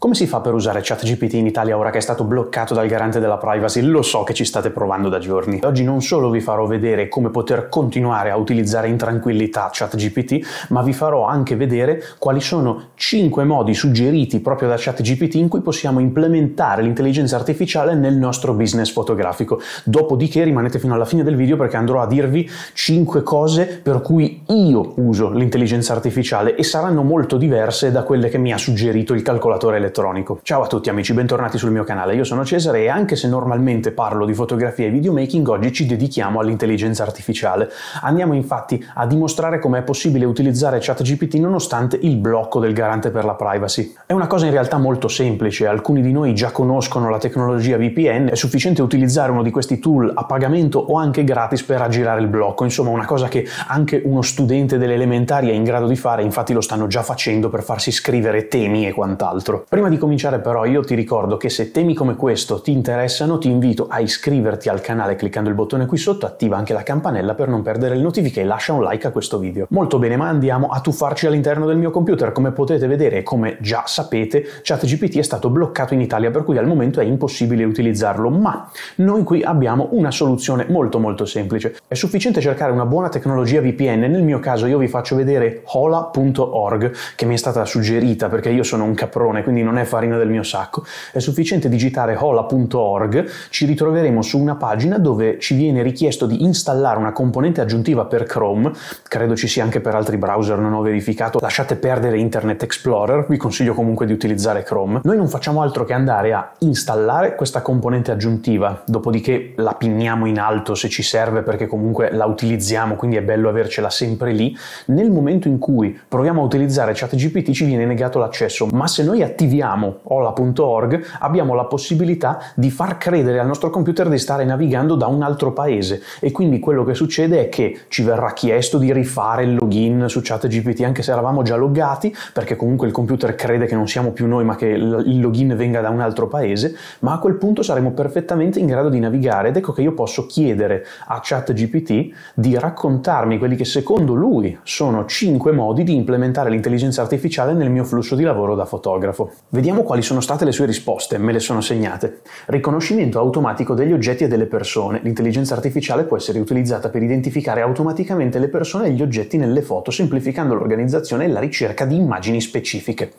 Come si fa per usare ChatGPT in Italia ora che è stato bloccato dal garante della privacy? Lo so che ci state provando da giorni. Oggi non solo vi farò vedere come poter continuare a utilizzare in tranquillità ChatGPT, ma vi farò anche vedere quali sono 5 modi suggeriti proprio da ChatGPT in cui possiamo implementare l'intelligenza artificiale nel nostro business fotografico. Dopodiché rimanete fino alla fine del video perché andrò a dirvi 5 cose per cui io uso l'intelligenza artificiale e saranno molto diverse da quelle che mi ha suggerito il calcolatore elettronico elettronico. Ciao a tutti amici, bentornati sul mio canale, io sono Cesare e anche se normalmente parlo di fotografia e videomaking, oggi ci dedichiamo all'intelligenza artificiale. Andiamo infatti a dimostrare come è possibile utilizzare ChatGPT nonostante il blocco del garante per la privacy. È una cosa in realtà molto semplice, alcuni di noi già conoscono la tecnologia VPN, è sufficiente utilizzare uno di questi tool a pagamento o anche gratis per aggirare il blocco, insomma una cosa che anche uno studente delle elementari è in grado di fare, infatti lo stanno già facendo per farsi scrivere temi e quant'altro. Prima Prima di cominciare però io ti ricordo che se temi come questo ti interessano ti invito a iscriverti al canale cliccando il bottone qui sotto, attiva anche la campanella per non perdere le notifiche e lascia un like a questo video. Molto bene, ma andiamo a tuffarci all'interno del mio computer. Come potete vedere e come già sapete, ChatGPT è stato bloccato in Italia per cui al momento è impossibile utilizzarlo, ma noi qui abbiamo una soluzione molto molto semplice. È sufficiente cercare una buona tecnologia VPN, nel mio caso io vi faccio vedere hola.org che mi è stata suggerita perché io sono un caprone, quindi non non è farina del mio sacco, è sufficiente digitare hola.org, ci ritroveremo su una pagina dove ci viene richiesto di installare una componente aggiuntiva per Chrome, credo ci sia anche per altri browser, non ho verificato, lasciate perdere Internet Explorer, vi consiglio comunque di utilizzare Chrome. Noi non facciamo altro che andare a installare questa componente aggiuntiva, dopodiché la pinniamo in alto se ci serve perché comunque la utilizziamo, quindi è bello avercela sempre lì. Nel momento in cui proviamo a utilizzare ChatGPT ci viene negato l'accesso, ma se noi attiviamo abbiamo ola.org, abbiamo la possibilità di far credere al nostro computer di stare navigando da un altro paese e quindi quello che succede è che ci verrà chiesto di rifare il login su ChatGPT anche se eravamo già loggati, perché comunque il computer crede che non siamo più noi ma che il login venga da un altro paese, ma a quel punto saremo perfettamente in grado di navigare ed ecco che io posso chiedere a ChatGPT di raccontarmi quelli che secondo lui sono 5 modi di implementare l'intelligenza artificiale nel mio flusso di lavoro da fotografo. Vediamo quali sono state le sue risposte, me le sono segnate. Riconoscimento automatico degli oggetti e delle persone. L'intelligenza artificiale può essere utilizzata per identificare automaticamente le persone e gli oggetti nelle foto, semplificando l'organizzazione e la ricerca di immagini specifiche.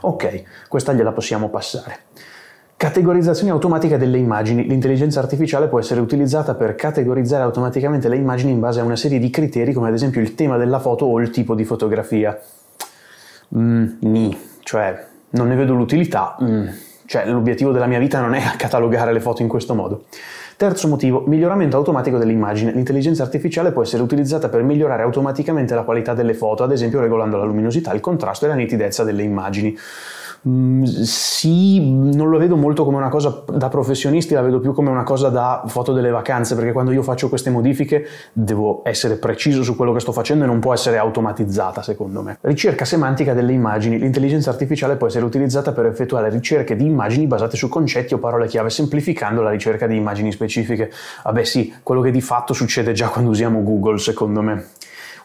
Ok, questa gliela possiamo passare. Categorizzazione automatica delle immagini. L'intelligenza artificiale può essere utilizzata per categorizzare automaticamente le immagini in base a una serie di criteri come ad esempio il tema della foto o il tipo di fotografia. Mmm, ni, cioè non ne vedo l'utilità, mm, cioè l'obiettivo della mia vita non è catalogare le foto in questo modo. Terzo motivo, miglioramento automatico dell'immagine. L'intelligenza artificiale può essere utilizzata per migliorare automaticamente la qualità delle foto, ad esempio regolando la luminosità, il contrasto e la nitidezza delle immagini. Mm, sì, non lo vedo molto come una cosa da professionisti, la vedo più come una cosa da foto delle vacanze, perché quando io faccio queste modifiche devo essere preciso su quello che sto facendo e non può essere automatizzata, secondo me. Ricerca semantica delle immagini. L'intelligenza artificiale può essere utilizzata per effettuare ricerche di immagini basate su concetti o parole chiave, semplificando la ricerca di immagini specifiche. Vabbè sì, quello che di fatto succede già quando usiamo Google, secondo me.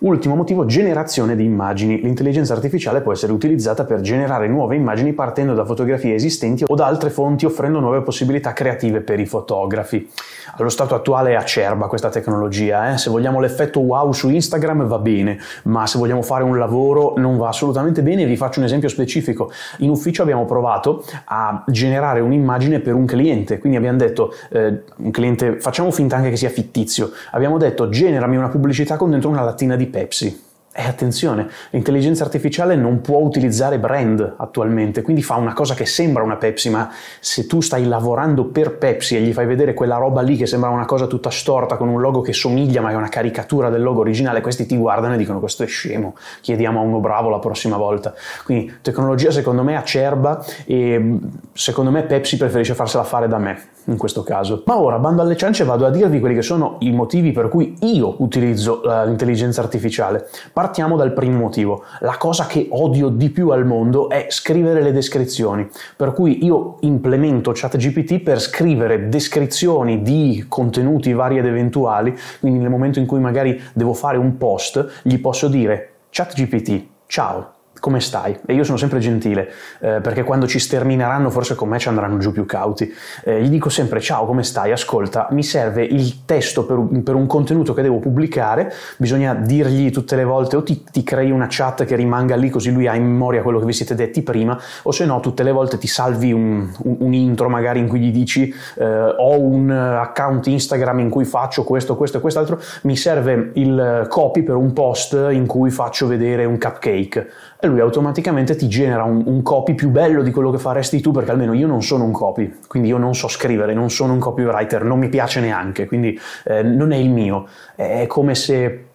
Ultimo motivo, generazione di immagini. L'intelligenza artificiale può essere utilizzata per generare nuove immagini partendo da fotografie esistenti o da altre fonti offrendo nuove possibilità creative per i fotografi. Allo stato attuale è acerba questa tecnologia, eh? se vogliamo l'effetto wow su Instagram va bene, ma se vogliamo fare un lavoro non va assolutamente bene, vi faccio un esempio specifico. In ufficio abbiamo provato a generare un'immagine per un cliente, quindi abbiamo detto, eh, un cliente, facciamo finta anche che sia fittizio, abbiamo detto generami una pubblicità con dentro una lattina di Pepsi. E eh, attenzione, l'intelligenza artificiale non può utilizzare brand attualmente, quindi fa una cosa che sembra una Pepsi, ma se tu stai lavorando per Pepsi e gli fai vedere quella roba lì che sembra una cosa tutta storta con un logo che somiglia ma è una caricatura del logo originale, questi ti guardano e dicono questo è scemo, chiediamo a uno bravo la prossima volta. Quindi tecnologia secondo me acerba e secondo me Pepsi preferisce farsela fare da me in questo caso. Ma ora bando alle ciance vado a dirvi quelli che sono i motivi per cui io utilizzo eh, l'intelligenza artificiale Partiamo dal primo motivo. La cosa che odio di più al mondo è scrivere le descrizioni, per cui io implemento ChatGPT per scrivere descrizioni di contenuti vari ed eventuali, quindi nel momento in cui magari devo fare un post, gli posso dire ChatGPT, ciao, come stai? E io sono sempre gentile, eh, perché quando ci stermineranno forse con me ci andranno giù più cauti. Eh, gli dico sempre ciao, come stai? Ascolta, mi serve il testo per un, per un contenuto che devo pubblicare, bisogna dirgli tutte le volte o ti, ti, crei una chat che rimanga lì così lui ha in memoria quello che vi siete detti prima, o se no tutte le volte ti salvi un, un, un intro magari in cui gli dici eh, ho un eh, account Instagram in cui faccio questo, questo e quest'altro, mi serve il eh, copy per un post in cui faccio vedere un cupcake e lui automaticamente ti genera un, un, copy più bello di quello che faresti tu, perché almeno io non sono un copy, quindi io non so scrivere, non sono un copywriter, non mi piace neanche, quindi eh, non è il mio. È come se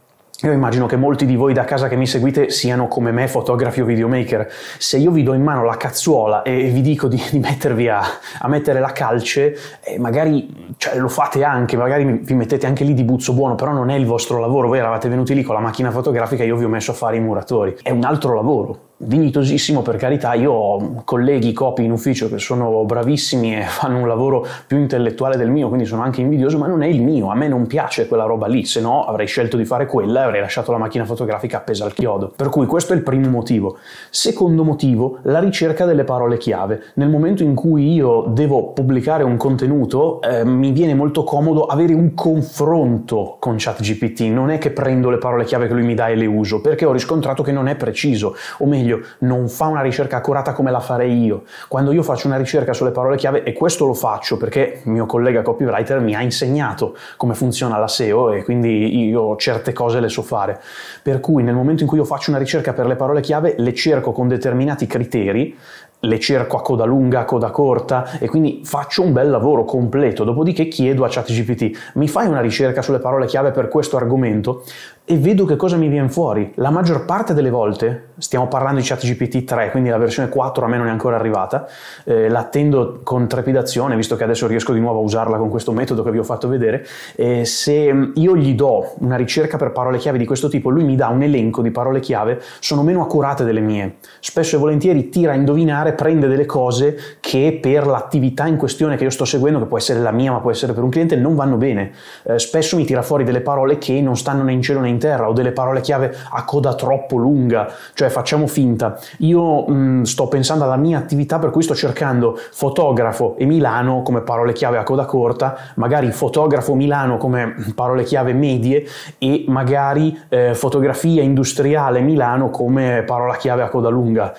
io immagino che molti di voi da casa che mi seguite siano come me fotografi o videomaker. Se io vi do in mano la cazzuola e vi dico di, di mettervi a, a, mettere la calce, eh, magari cioè, lo fate anche, magari vi mettete anche lì di buzzo buono, però non è il vostro lavoro. Voi eravate venuti lì con la macchina fotografica e io vi ho messo a fare i muratori. È un altro lavoro dignitosissimo per carità, io ho colleghi copi in ufficio che sono bravissimi e fanno un lavoro più intellettuale del mio, quindi sono anche invidioso, ma non è il mio, a me non piace quella roba lì, se no avrei scelto di fare quella e avrei lasciato la macchina fotografica appesa al chiodo. Per cui questo è il primo motivo. Secondo motivo, la ricerca delle parole chiave. Nel momento in cui io devo pubblicare un contenuto, eh, mi viene molto comodo avere un confronto con ChatGPT, non è che prendo le parole chiave che lui mi dà e le uso, perché ho riscontrato che non è preciso, o meglio figlio non fa una ricerca accurata come la farei io. Quando io faccio una ricerca sulle parole chiave, e questo lo faccio perché il mio collega copywriter mi ha insegnato come funziona la SEO e quindi io certe cose le so fare. Per cui nel momento in cui io faccio una ricerca per le parole chiave, le cerco con determinati criteri, le cerco a coda lunga, a coda corta e quindi faccio un bel lavoro completo. Dopodiché chiedo a ChatGPT: mi fai una ricerca sulle parole chiave per questo argomento? e vedo che cosa mi viene fuori. La maggior parte delle volte, stiamo parlando di ChatGPT 3, quindi la versione 4 a me non è ancora arrivata, eh, l'attendo con trepidazione, visto che adesso riesco di nuovo a usarla con questo metodo che vi ho fatto vedere, eh, se io gli do una ricerca per parole chiave di questo tipo, lui mi dà un elenco di parole chiave, sono meno accurate delle mie. Spesso e volentieri tira a indovinare, prende delle cose che per l'attività in questione che io sto seguendo, che può essere la mia ma può essere per un cliente, non vanno bene. Eh, spesso mi tira fuori delle parole che non stanno né in cielo né in in terra o delle parole chiave a coda troppo lunga, cioè facciamo finta. Io mh, mm, sto pensando alla mia attività per cui sto cercando fotografo e Milano come parole chiave a coda corta, magari fotografo Milano come parole chiave medie e magari eh, fotografia industriale Milano come parola chiave a coda lunga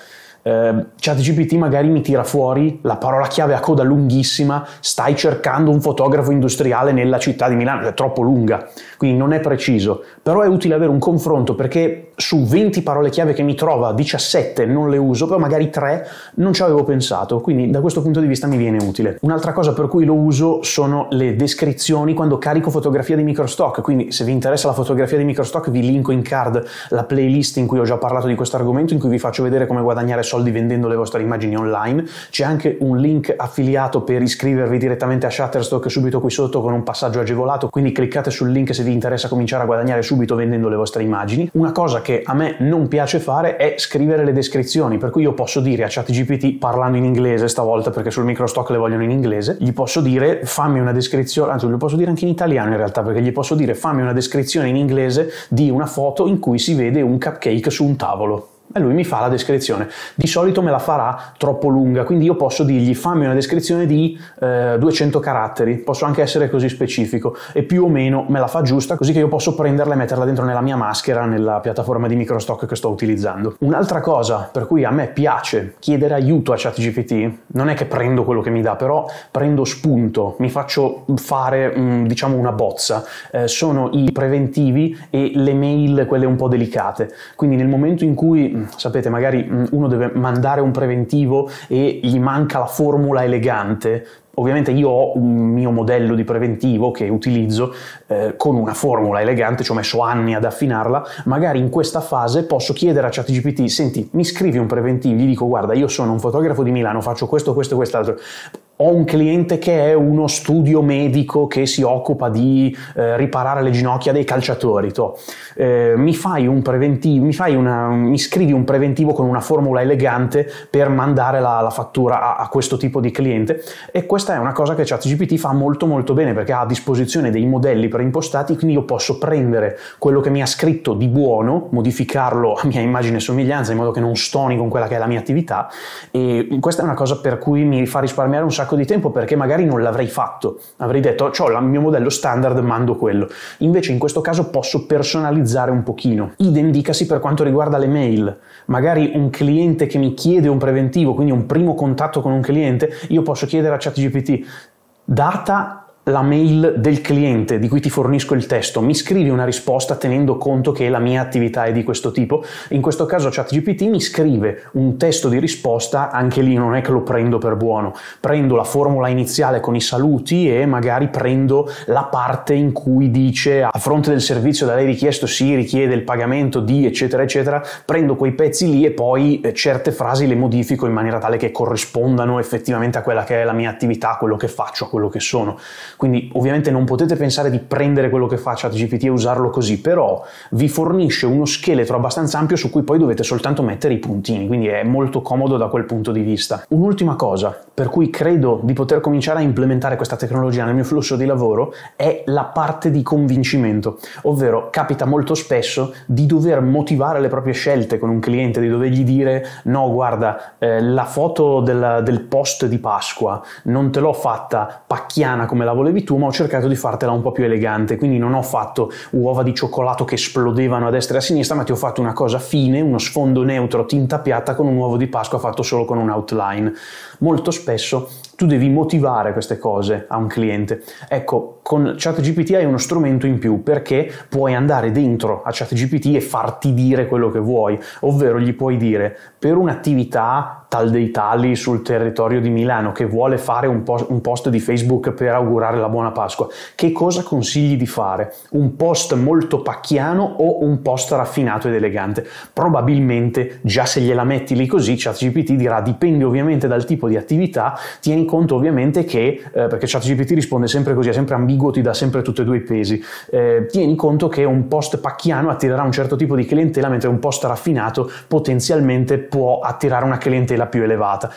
eh, ChatGPT magari mi tira fuori la parola chiave a coda lunghissima, stai cercando un fotografo industriale nella città di Milano, è troppo lunga, quindi non è preciso, però è utile avere un confronto perché su 20 parole chiave che mi trova, 17 non le uso, però magari 3 non ci avevo pensato, quindi da questo punto di vista mi viene utile. Un'altra cosa per cui lo uso sono le descrizioni quando carico fotografia di microstock, quindi se vi interessa la fotografia di microstock vi linko in card la playlist in cui ho già parlato di questo argomento, in cui vi faccio vedere come guadagnare soldi soldi vendendo le vostre immagini online. C'è anche un link affiliato per iscrivervi direttamente a Shutterstock subito qui sotto con un passaggio agevolato, quindi cliccate sul link se vi interessa cominciare a guadagnare subito vendendo le vostre immagini. Una cosa che a me non piace fare è scrivere le descrizioni, per cui io posso dire a ChatGPT parlando in inglese stavolta perché sul microstock le vogliono in inglese, gli posso dire fammi una descrizione, anzi lo posso dire anche in italiano in realtà perché gli posso dire fammi una descrizione in inglese di una foto in cui si vede un cupcake su un tavolo. E lui mi fa la descrizione. Di solito me la farà troppo lunga, quindi io posso dirgli fammi una descrizione di eh, 200 caratteri, posso anche essere così specifico e più o meno me la fa giusta, così che io posso prenderla e metterla dentro nella mia maschera, nella piattaforma di microstock che sto utilizzando. Un'altra cosa per cui a me piace chiedere aiuto a ChatGPT, non è che prendo quello che mi dà, però prendo spunto, mi faccio fare mh, mm, diciamo una bozza, eh, sono i preventivi e le mail quelle un po' delicate. Quindi nel momento in cui Mm, sapete, magari mm, uno deve mandare un preventivo e gli manca la formula elegante. Ovviamente io ho un mio modello di preventivo che utilizzo eh, con una formula elegante, ci ho messo anni ad affinarla, magari in questa fase posso chiedere a ChatGPT, senti, mi scrivi un preventivo, gli dico guarda, io sono un fotografo di Milano, faccio questo, questo e quest'altro ho un cliente che è uno studio medico che si occupa di eh, riparare le ginocchia dei calciatori, to, eh, mi fai un preventivo, mi, fai una, mi, scrivi un preventivo con una formula elegante per mandare la, la fattura a, a, questo tipo di cliente e questa è una cosa che ChatGPT fa molto molto bene perché ha a disposizione dei modelli preimpostati, quindi io posso prendere quello che mi ha scritto di buono, modificarlo a mia immagine e somiglianza in modo che non stoni con quella che è la mia attività e questa è una cosa per cui mi fa risparmiare un sacco sacco di tempo perché magari non l'avrei fatto, avrei detto ho il mio modello standard, mando quello. Invece in questo caso posso personalizzare un pochino. Idem dicasi per quanto riguarda le mail. Magari un cliente che mi chiede un preventivo, quindi un primo contatto con un cliente, io posso chiedere a ChatGPT data la mail del cliente di cui ti fornisco il testo, mi scrivi una risposta tenendo conto che la mia attività è di questo tipo. In questo caso ChatGPT mi scrive un testo di risposta, anche lì non è che lo prendo per buono, prendo la formula iniziale con i saluti e magari prendo la parte in cui dice a fronte del servizio da lei richiesto si richiede il pagamento di eccetera eccetera, prendo quei pezzi lì e poi eh, certe frasi le modifico in maniera tale che corrispondano effettivamente a quella che è la mia attività, a quello che faccio, a quello che sono quindi ovviamente non potete pensare di prendere quello che fa ChatGPT e usarlo così, però vi fornisce uno scheletro abbastanza ampio su cui poi dovete soltanto mettere i puntini, quindi è molto comodo da quel punto di vista. Un'ultima cosa per cui credo di poter cominciare a implementare questa tecnologia nel mio flusso di lavoro è la parte di convincimento, ovvero capita molto spesso di dover motivare le proprie scelte con un cliente, di dovergli dire no guarda eh, la foto del, del post di Pasqua non te l'ho fatta pacchiana come la volevo volevi tu, ma ho cercato di fartela un po' più elegante, quindi non ho fatto uova di cioccolato che esplodevano a destra e a sinistra, ma ti ho fatto una cosa fine, uno sfondo neutro, tinta piatta con un uovo di Pasqua fatto solo con un outline. Molto spesso tu devi motivare queste cose a un cliente. Ecco, con ChatGPT hai uno strumento in più perché puoi andare dentro a ChatGPT e farti dire quello che vuoi, ovvero gli puoi dire per un'attività tal dei tali sul territorio di Milano che vuole fare un, post, un post di Facebook per augurare la buona Pasqua, che cosa consigli di fare? Un post molto pacchiano o un post raffinato ed elegante? Probabilmente già se gliela metti lì così ChatGPT dirà dipende ovviamente dal tipo di attività, tieni conto ovviamente che, eh, perché ChatGPT risponde sempre così, è sempre ambiguo, ti dà sempre tutti e due i pesi, eh, tieni conto che un post pacchiano attirerà un certo tipo di clientela, mentre un post raffinato potenzialmente può attirare una clientela più elevata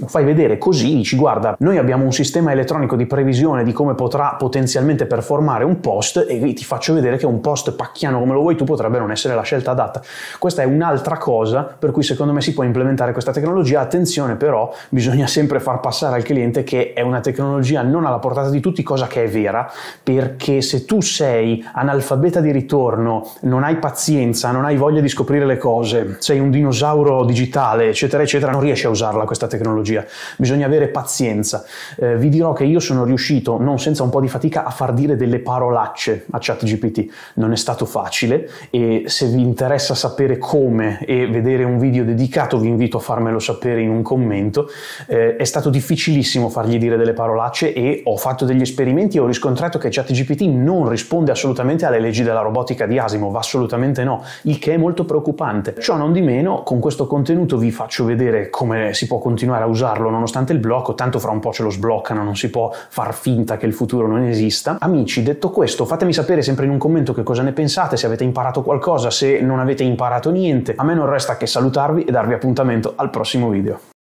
lo fai vedere così, dici guarda, noi abbiamo un sistema elettronico di previsione di come potrà potenzialmente performare un post e ti faccio vedere che un post pacchiano come lo vuoi tu potrebbe non essere la scelta adatta. Questa è un'altra cosa per cui secondo me si può implementare questa tecnologia, attenzione però, bisogna sempre far passare al cliente che è una tecnologia non alla portata di tutti, cosa che è vera, perché se tu sei analfabeta di ritorno, non hai pazienza, non hai voglia di scoprire le cose, sei un dinosauro digitale, eccetera, eccetera, non riesci a usarla questa tecnologia tecnologia, bisogna avere pazienza. Eh, vi dirò che io sono riuscito, non senza un po' di fatica, a far dire delle parolacce a ChatGPT. Non è stato facile e se vi interessa sapere come e vedere un video dedicato vi invito a farmelo sapere in un commento. Eh, è stato difficilissimo fargli dire delle parolacce e ho fatto degli esperimenti e ho riscontrato che ChatGPT non risponde assolutamente alle leggi della robotica di Asimov, assolutamente no, il che è molto preoccupante. Ciò non di meno, con questo contenuto vi faccio vedere come si può continuare a usarlo nonostante il blocco, tanto fra un po' ce lo sbloccano, non si può far finta che il futuro non esista. Amici, detto questo, fatemi sapere sempre in un commento che cosa ne pensate, se avete imparato qualcosa, se non avete imparato niente. A me non resta che salutarvi e darvi appuntamento al prossimo video.